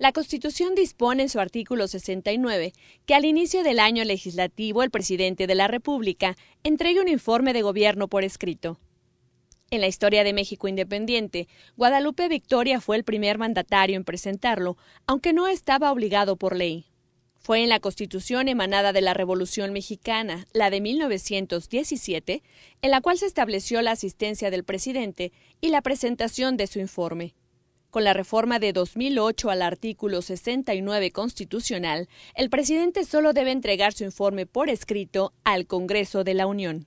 La Constitución dispone en su artículo 69 que al inicio del año legislativo el presidente de la República entregue un informe de gobierno por escrito. En la historia de México independiente, Guadalupe Victoria fue el primer mandatario en presentarlo, aunque no estaba obligado por ley. Fue en la Constitución emanada de la Revolución Mexicana, la de 1917, en la cual se estableció la asistencia del presidente y la presentación de su informe. Con la reforma de 2008 al artículo 69 constitucional, el presidente solo debe entregar su informe por escrito al Congreso de la Unión.